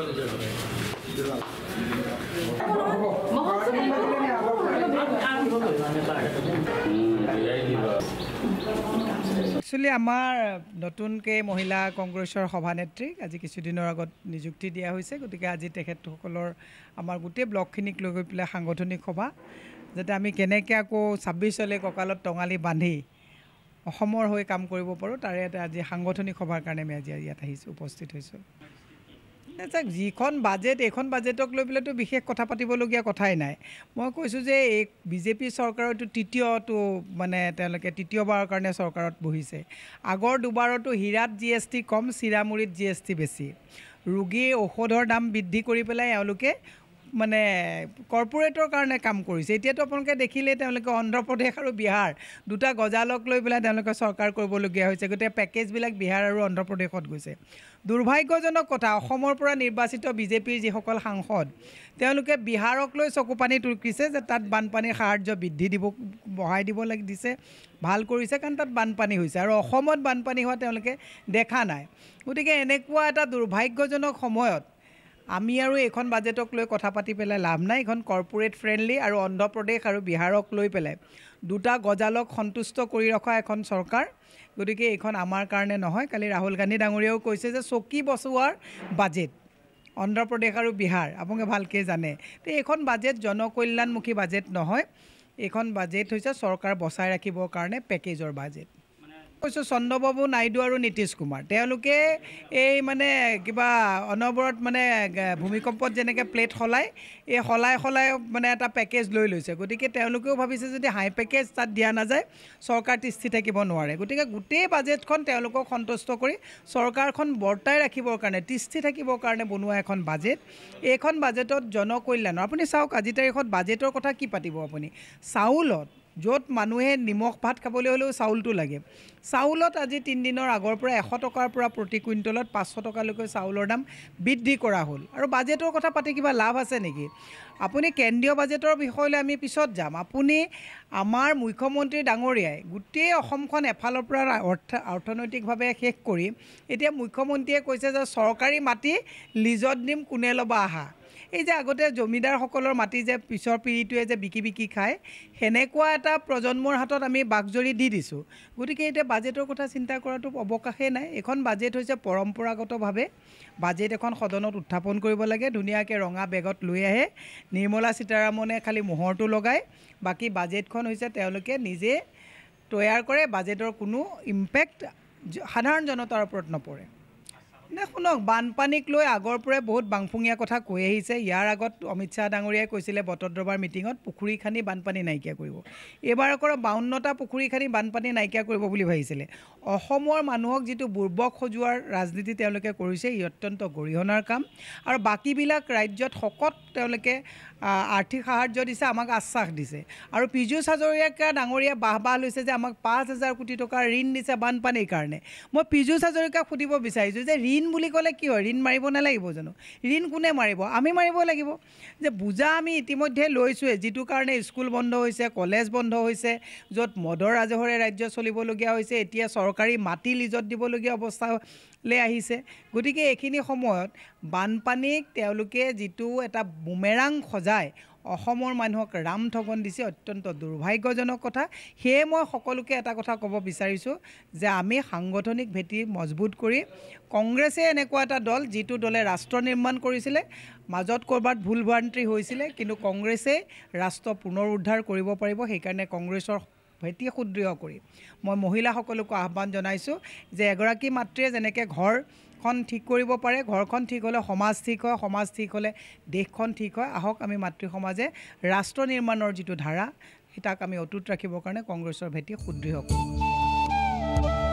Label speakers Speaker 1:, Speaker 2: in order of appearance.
Speaker 1: actually আমাৰ নতুনকৈ মহিলা কংগ্ৰেছৰ সভানেত্ৰীক আজি কিছুদিনৰ আগত নিযুক্তি দিয়া হৈছে গতিকে আজি তেখেতসকলৰ আমাৰ গোটেই ব্লকখিনিক লৈ গৈ পেলাই সাংগঠনিক সভা যাতে আমি কেনেকৈ আকৌ ছাব্বিছ চলে কঁকালত টঙালি বান্ধি অসমৰ হৈ কাম কৰিব পাৰোঁ তাৰে এটা আজি সাংগঠনিক সভাৰ কাৰণে আমি আজি ইয়াত আহিছোঁ উপস্থিত হৈছোঁ চাওক যিখন বাজেট এইখন বাজেটক লৈ পেলাইতো বিশেষ কথা পাতিবলগীয়া কথাই নাই মই কৈছোঁ যে এই বিজেপি চৰকাৰৰটো তৃতীয়টো মানে তেওঁলোকে তৃতীয়বাৰৰ কাৰণে চৰকাৰত বহিছে আগৰ দুবাৰতো হীৰাত জি এছ টি কম চিৰামুৰিত জি এছ টি বেছি ৰোগীৰ ঔষধৰ দাম বৃদ্ধি কৰি পেলাই এওঁলোকে মানে কৰ্পৰেটৰ কাৰণে কাম কৰিছে এতিয়াতো আপোনালোকে দেখিলেই তেওঁলোকে অন্ধ্ৰপ্ৰদেশ আৰু বিহাৰ দুটা গজালক লৈ পেলাই তেওঁলোকে চৰকাৰ কৰিবলগীয়া হৈছে গতিকে পেকেজবিলাক বিহাৰ আৰু অন্ধ্ৰপ্ৰদেশত গৈছে দুৰ্ভাগ্যজনক কথা অসমৰ পৰা নিৰ্বাচিত বিজেপিৰ যিসকল সাংসদ তেওঁলোকে বিহাৰক লৈ চকু পানী টুকিছে যে তাত বানপানীৰ সাহাৰ্য বৃদ্ধি দিব বঢ়াই দিব লাগি দিছে ভাল কৰিছে কাৰণ তাত বানপানী হৈছে আৰু অসমত বানপানী হোৱা তেওঁলোকে দেখা নাই গতিকে এনেকুৱা এটা দুৰ্ভাগ্যজনক সময়ত আমি আৰু এইখন বাজেটক লৈ কথা পাতি পেলাই লাভ নাই এইখন কৰ্পৰেট ফ্ৰেণ্ডলি আৰু অন্ধ্ৰপ্ৰদেশ আৰু বিহাৰক লৈ পেলাই দুটা গজালক সন্তুষ্ট কৰি ৰখা এখন চৰকাৰ গতিকে এইখন আমাৰ কাৰণে নহয় কালি ৰাহুল গান্ধী ডাঙৰীয়াও কৈছে যে চকী বচোৱাৰ বাজেট অন্ধ্ৰপ্ৰদেশ আৰু বিহাৰ আপোনালোকে ভালকৈ জানে তে এইখন বাজেট জনকল্যাণমুখী বাজেট নহয় এইখন বাজেট হৈছে চৰকাৰ বচাই ৰাখিবৰ কাৰণে পেকেজৰ বাজেট কৈছোঁ চন্দ্ৰবাবু নাইডু আৰু নীতিশ কুমাৰ তেওঁলোকে এই মানে কিবা অনবৰত মানে ভূমিকম্পত যেনেকৈ প্লেট সলায় এই সলাই সলাই মানে এটা পেকেজ লৈ লৈছে গতিকে তেওঁলোকেও ভাবিছে যদি হাই পেকেজ তাত দিয়া নাযায় চৰকাৰ তিষ্ঠি থাকিব নোৱাৰে গতিকে গোটেই বাজেটখন তেওঁলোকক সন্তুষ্ট কৰি চৰকাৰখন বৰ্তাই ৰাখিবৰ কাৰণে তিষ্টি থাকিবৰ কাৰণে বনোৱা এখন বাজেট এইখন বাজেটত জনকল্যাণৰ আপুনি চাওক আজিৰ তাৰিখত বাজেটৰ কথা কি পাতিব আপুনি চাউলত য'ত মানুহে নিমখ ভাত খাবলৈ হ'লেও চাউলটো লাগে চাউলত আজি তিনিদিনৰ আগৰ পৰা এশ টকাৰ পৰা প্ৰতি কুইণ্টলত পাঁচশ টকালৈকে চাউলৰ দাম বৃদ্ধি কৰা হ'ল আৰু বাজেটৰ কথা পাতি কিবা লাভ আছে নেকি আপুনি কেন্দ্ৰীয় বাজেটৰ বিষয়লৈ আমি পিছত যাম আপুনি আমাৰ মুখ্যমন্ত্ৰী ডাঙৰীয়াই গোটেই অসমখন এফালৰ পৰা অৰ্থ অৰ্থনৈতিকভাৱে শেষ কৰি এতিয়া মুখ্যমন্ত্ৰীয়ে কৈছে যে চৰকাৰী মাটি লিজত দিম কোনে ল'ব আহা এই যে আগতে জমিদাৰসকলৰ মাটি যে পিছৰ পিঢ়িটোৱে যে বিকি বিকি খায় সেনেকুৱা এটা প্ৰজন্মৰ হাতত আমি বাকজৰি দি দিছোঁ গতিকে এতিয়া বাজেটৰ কথা চিন্তা কৰাটো অৱকাশেই নাই এখন বাজেট হৈছে পৰম্পৰাগতভাৱে বাজেট এখন সদনত উত্থাপন কৰিব লাগে ধুনীয়াকৈ ৰঙা বেগত লৈ আহে নিৰ্মলা সীতাৰমণে খালী মোহৰটো লগায় বাকী বাজেটখন হৈছে তেওঁলোকে নিজে তৈয়াৰ কৰে বাজেটৰ কোনো ইম্পেক্ট সাধাৰণ জনতাৰ ওপৰত নপৰে নে শুনক বানপানীক লৈ আগৰ পৰাই বহুত বাংফুঙীয়া কথা কৈ আহিছে ইয়াৰ আগত অমিত শ্বাহ ডাঙৰীয়াই কৈছিলে বটদ্ৰবাৰ মিটিঙত পুখুৰী খান্দি বানপানী নাইকিয়া কৰিব এইবাৰ আকৌ বাৱন্নটা পুখুৰী খান্দি বানপানী নাইকিয়া কৰিব বুলি ভাবিছিলে অসমৰ মানুহক যিটো বুৰ্বক সজোৱাৰ ৰাজনীতি তেওঁলোকে কৰিছে ই অত্যন্ত গৰিহণাৰ কাম আৰু বাকীবিলাক ৰাজ্যত শকত তেওঁলোকে আৰ্থিক সাহাৰ্য দিছে আমাক আশ্বাস দিছে আৰু পীযুষ হাজৰিকা ডাঙৰীয়াই বাহ বাহ লৈছে যে আমাক পাঁচ হাজাৰ কোটি টকাৰ ঋণ দিছে বানপানীৰ কাৰণে মই পীযুষ হাজৰিকাক সুধিব বিচাৰিছোঁ যে ঋণ ঋণ বুলি ক'লে কি হয় ঋণ মাৰিব নালাগিব জানো ঋণ কোনে মাৰিব আমি মাৰিব লাগিব যে বোজা আমি ইতিমধ্যে লৈছোঁৱে যিটো কাৰণে স্কুল বন্ধ হৈছে কলেজ বন্ধ হৈছে য'ত মদৰ ৰাজহৰে ৰাজ্য চলিবলগীয়া হৈছে এতিয়া চৰকাৰী মাটি লিজত দিবলগীয়া অৱস্থালৈ আহিছে গতিকে এইখিনি সময়ত বানপানীক তেওঁলোকে যিটো এটা বুমেৰাং সজায় অসমৰ মানুহক ৰাম ঠগন দিছে অত্যন্ত দুৰ্ভাগ্যজনক কথা সেয়ে মই সকলোকে এটা কথা ক'ব বিচাৰিছোঁ যে আমি সাংগঠনিক ভেটি মজবুত কৰি কংগ্ৰেছে এনেকুৱা এটা দল যিটো দলে ৰাষ্ট্ৰ নিৰ্মাণ কৰিছিলে মাজত ক'ৰবাত ভুল ভ্ৰান্তি হৈছিলে কিন্তু কংগ্ৰেছে ৰাষ্ট্ৰ পুনৰ উদ্ধাৰ কৰিব পাৰিব সেইকাৰণে কংগ্ৰেছৰ ভেটি সুদৃঢ় কৰি মই মহিলাসকলকো আহ্বান জনাইছোঁ যে এগৰাকী মাতৃয়ে যেনেকৈ ঘৰ দেশখন ঠিক কৰিব পাৰে ঘৰখন ঠিক হ'লে সমাজ ঠিক হয় সমাজ ঠিক হ'লে দেশখন ঠিক হয় আহক আমি মাতৃ সমাজে ৰাষ্ট্ৰ নিৰ্মাণৰ যিটো ধাৰা সেই তাক আমি অটুট ৰাখিবৰ কাৰণে কংগ্ৰেছৰ ভেটি সুদৃঢ় কৰোঁ